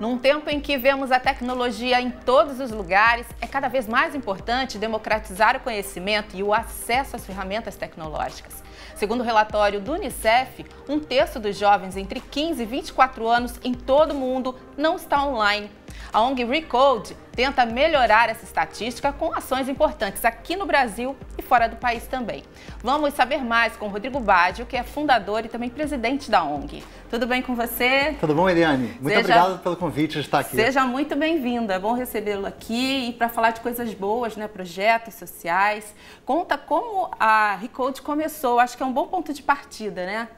Num tempo em que vemos a tecnologia em todos os lugares, é cada vez mais importante democratizar o conhecimento e o acesso às ferramentas tecnológicas. Segundo o relatório do Unicef, um terço dos jovens entre 15 e 24 anos em todo o mundo não está online a ONG Recode tenta melhorar essa estatística com ações importantes aqui no Brasil e fora do país também. Vamos saber mais com Rodrigo Badio, que é fundador e também presidente da ONG. Tudo bem com você? Tudo bom, Eliane? Muito seja, obrigado pelo convite de estar aqui. Seja muito bem-vindo. É bom recebê-lo aqui e para falar de coisas boas, né? projetos sociais. Conta como a Recode começou. Acho que é um bom ponto de partida, né?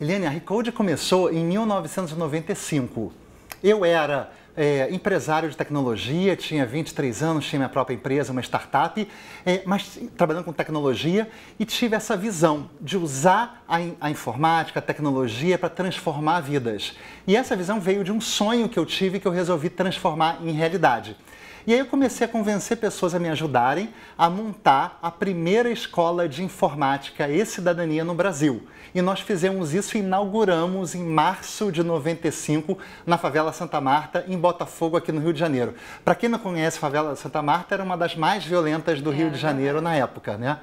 Eliane, a Recode começou em 1995. Eu era é, empresário de tecnologia, tinha 23 anos, tinha minha própria empresa, uma startup, é, mas trabalhando com tecnologia e tive essa visão de usar a, a informática, a tecnologia para transformar vidas. E essa visão veio de um sonho que eu tive que eu resolvi transformar em realidade. E aí eu comecei a convencer pessoas a me ajudarem a montar a primeira escola de informática e cidadania no Brasil. E nós fizemos isso e inauguramos em março de 95 na favela Santa Marta, em Botafogo, aqui no Rio de Janeiro. Para quem não conhece, a favela Santa Marta era uma das mais violentas do é, Rio de é Janeiro é. na época, né?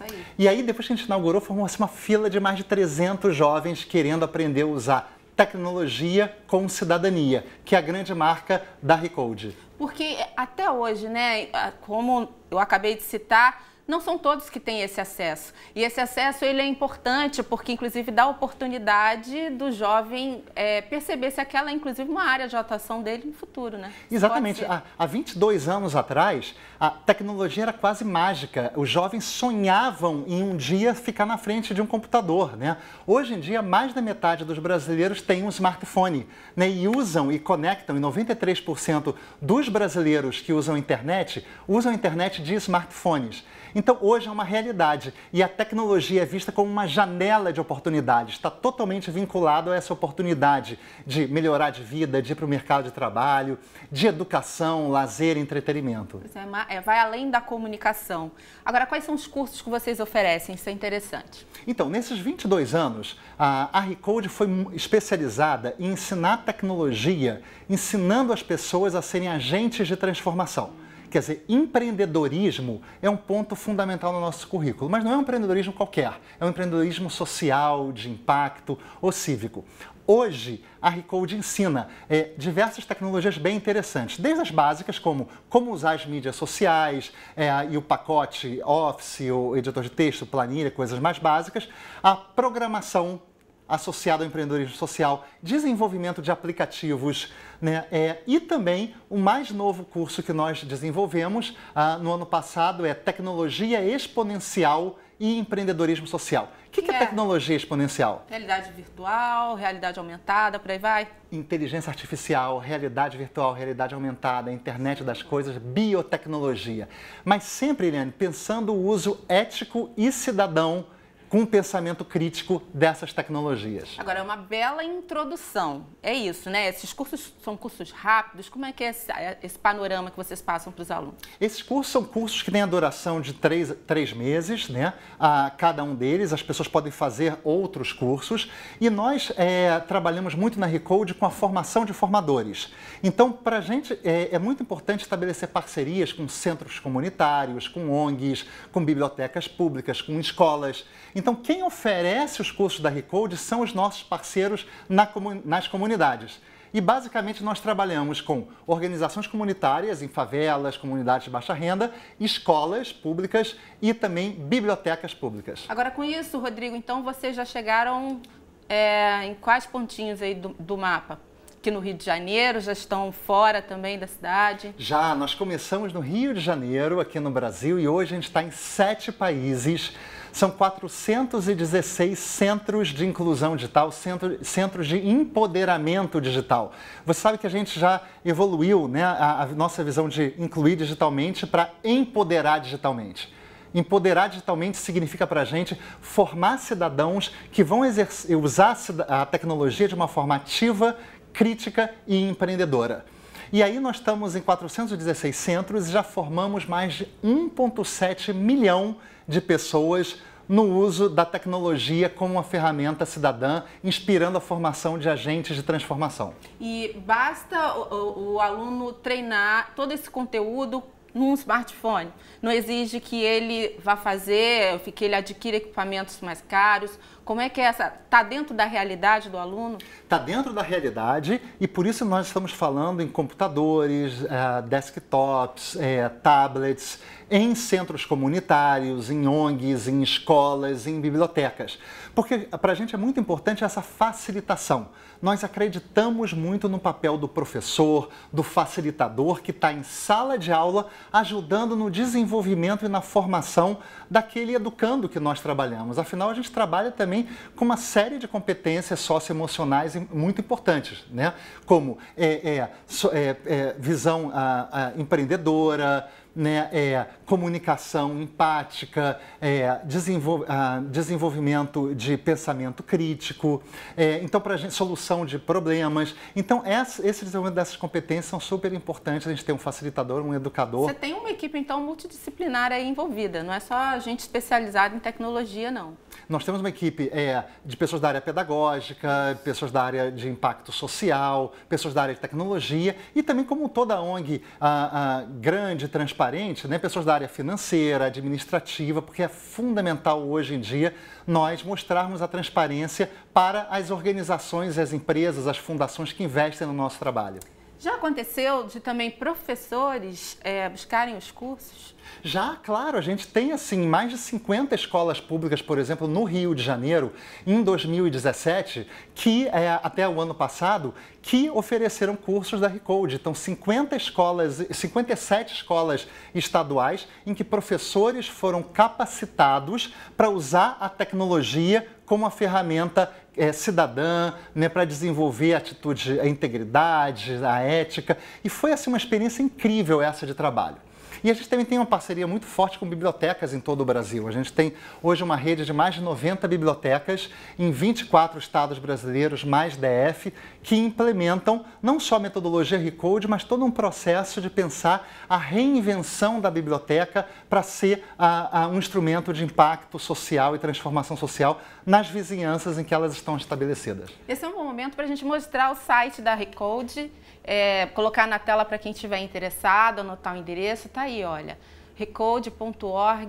Aí. E aí, depois que a gente inaugurou, formou-se uma fila de mais de 300 jovens querendo aprender a usar tecnologia com cidadania, que é a grande marca da Recode. Porque até hoje, né, como eu acabei de citar, não são todos que têm esse acesso. E esse acesso ele é importante porque, inclusive, dá a oportunidade do jovem é, perceber se aquela é, inclusive, uma área de atuação dele no futuro, né? Exatamente. Há, há 22 anos atrás, a tecnologia era quase mágica. Os jovens sonhavam em um dia ficar na frente de um computador, né? Hoje em dia, mais da metade dos brasileiros tem um smartphone né? e usam e conectam, e 93% dos brasileiros que usam internet, usam internet de smartphones. Então, hoje é uma realidade e a tecnologia é vista como uma janela de oportunidade, está totalmente vinculado a essa oportunidade de melhorar de vida, de ir para o mercado de trabalho, de educação, lazer, entretenimento. É, é, vai além da comunicação. Agora, quais são os cursos que vocês oferecem? Isso é interessante. Então, nesses 22 anos, a Recode foi especializada em ensinar tecnologia, ensinando as pessoas a serem agentes de transformação. Quer dizer, empreendedorismo é um ponto fundamental no nosso currículo, mas não é um empreendedorismo qualquer, é um empreendedorismo social, de impacto ou cívico. Hoje, a Recode ensina é, diversas tecnologias bem interessantes, desde as básicas, como como usar as mídias sociais é, e o pacote Office, o editor de texto, planilha, coisas mais básicas, a programação associado ao empreendedorismo social, desenvolvimento de aplicativos, né? É, e também o mais novo curso que nós desenvolvemos ah, no ano passado é Tecnologia Exponencial e Empreendedorismo Social. O que, que, que é, é tecnologia exponencial? Realidade virtual, realidade aumentada, por aí vai. Inteligência artificial, realidade virtual, realidade aumentada, internet das coisas, biotecnologia. Mas sempre, Eliane, pensando o uso ético e cidadão com o pensamento crítico dessas tecnologias. Agora, é uma bela introdução, é isso, né? Esses cursos são cursos rápidos, como é que é esse, esse panorama que vocês passam para os alunos? Esses cursos são cursos que têm a duração de três, três meses, né? A cada um deles, as pessoas podem fazer outros cursos e nós é, trabalhamos muito na Recode com a formação de formadores. Então, para a gente é, é muito importante estabelecer parcerias com centros comunitários, com ONGs, com bibliotecas públicas, com escolas. Então, quem oferece os cursos da Recode são os nossos parceiros nas comunidades. E basicamente nós trabalhamos com organizações comunitárias em favelas, comunidades de baixa renda, escolas públicas e também bibliotecas públicas. Agora com isso, Rodrigo, então vocês já chegaram é, em quais pontinhos aí do, do mapa? que no Rio de Janeiro, já estão fora também da cidade? Já, nós começamos no Rio de Janeiro, aqui no Brasil, e hoje a gente está em sete países. São 416 centros de inclusão digital, centro, centros de empoderamento digital. Você sabe que a gente já evoluiu né, a, a nossa visão de incluir digitalmente para empoderar digitalmente. Empoderar digitalmente significa para a gente formar cidadãos que vão exercer, usar a tecnologia de uma forma ativa, crítica e empreendedora. E aí nós estamos em 416 centros e já formamos mais de 1,7 milhão de pessoas no uso da tecnologia como uma ferramenta cidadã, inspirando a formação de agentes de transformação. E basta o, o, o aluno treinar todo esse conteúdo num smartphone. Não exige que ele vá fazer, que ele adquira equipamentos mais caros. Como é que é essa? Está dentro da realidade do aluno? Está dentro da realidade e por isso nós estamos falando em computadores, eh, desktops, eh, tablets em centros comunitários, em ONGs, em escolas, em bibliotecas. Porque para a gente é muito importante essa facilitação. Nós acreditamos muito no papel do professor, do facilitador que está em sala de aula ajudando no desenvolvimento e na formação daquele educando que nós trabalhamos. Afinal, a gente trabalha também com uma série de competências socioemocionais muito importantes, né? como é, é, é, é, visão a, a empreendedora, né, é, comunicação empática, é, desenvol ah, desenvolvimento de pensamento crítico, é, então para gente solução de problemas. Então essa, esse desenvolvimento dessas competências são super importantes. A gente tem um facilitador, um educador. Você tem uma equipe então multidisciplinar aí envolvida. Não é só a gente especializada em tecnologia, não. Nós temos uma equipe é, de pessoas da área pedagógica, pessoas da área de impacto social, pessoas da área de tecnologia e também, como toda ONG a, a, grande e transparente, né, pessoas da área financeira, administrativa, porque é fundamental hoje em dia nós mostrarmos a transparência para as organizações, as empresas, as fundações que investem no nosso trabalho. Já aconteceu de também professores é, buscarem os cursos? Já, claro, a gente tem assim mais de 50 escolas públicas, por exemplo, no Rio de Janeiro, em 2017, que é, até o ano passado, que ofereceram cursos da Recode. Então, 50 escolas, 57 escolas estaduais em que professores foram capacitados para usar a tecnologia como uma ferramenta é, cidadã, né, para desenvolver a atitude, a integridade, a ética. E foi assim uma experiência incrível essa de trabalho. E a gente também tem uma parceria muito forte com bibliotecas em todo o Brasil. A gente tem hoje uma rede de mais de 90 bibliotecas em 24 estados brasileiros, mais DF, que implementam não só a metodologia Recode, mas todo um processo de pensar a reinvenção da biblioteca para ser a, a, um instrumento de impacto social e transformação social nas vizinhanças em que elas estão estabelecidas. Esse é um bom momento para a gente mostrar o site da Recode é, colocar na tela para quem estiver interessado, anotar o endereço, tá aí, olha, recode.org.br.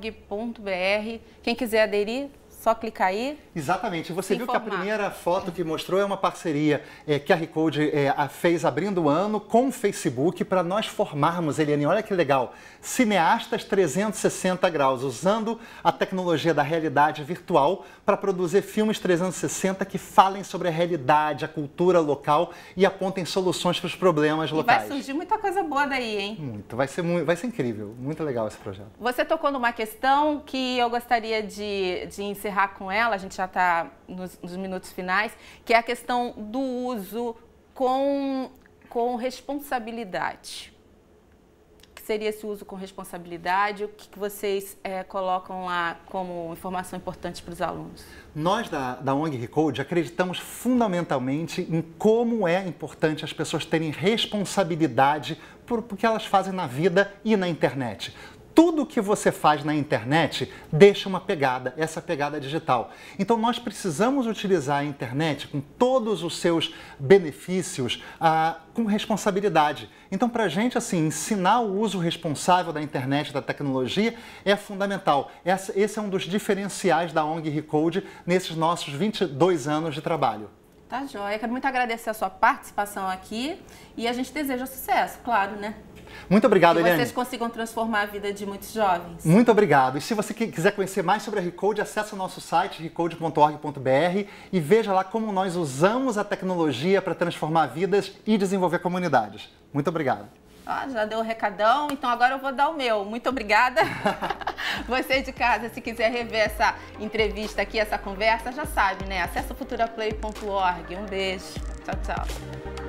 Quem quiser aderir, só clicar aí. Exatamente. Você viu que a primeira foto que mostrou é uma parceria é, que é, a Recode é, fez abrindo o ano com o Facebook para nós formarmos, Eliane, olha que legal, cineastas 360 graus, usando a tecnologia da realidade virtual para produzir filmes 360 que falem sobre a realidade, a cultura local e apontem soluções para os problemas e locais. vai surgir muita coisa boa daí, hein? Muito. Vai ser, vai ser incrível. Muito legal esse projeto. Você tocou numa questão que eu gostaria de, de encerrar encerrar com ela, a gente já está nos, nos minutos finais, que é a questão do uso com, com responsabilidade seria esse uso com responsabilidade? O que, vocês é, colocam lá como informação importante para os alunos? Nós da, da ONG Recode acreditamos fundamentalmente em como é importante as pessoas terem responsabilidade por, por que elas fazem na vida e na internet tudo que você faz na internet deixa uma pegada, essa pegada digital. Então nós precisamos utilizar a internet com todos os seus benefícios, ah, com responsabilidade. Então para a gente assim ensinar o uso responsável da internet, da tecnologia é fundamental. Essa, esse é um dos diferenciais da ONG Recode nesses nossos 22 anos de trabalho. Tá joia. Quero muito agradecer a sua participação aqui e a gente deseja sucesso, claro, né? Muito obrigado, Eliane. Que vocês consigam transformar a vida de muitos jovens. Muito obrigado. E se você quiser conhecer mais sobre a Recode, acesse o nosso site recode.org.br e veja lá como nós usamos a tecnologia para transformar vidas e desenvolver comunidades. Muito obrigado já deu o recadão, então agora eu vou dar o meu. Muito obrigada. Você de casa, se quiser rever essa entrevista aqui, essa conversa, já sabe, né? Acesse futuraplay.org. Um beijo. Tchau, tchau.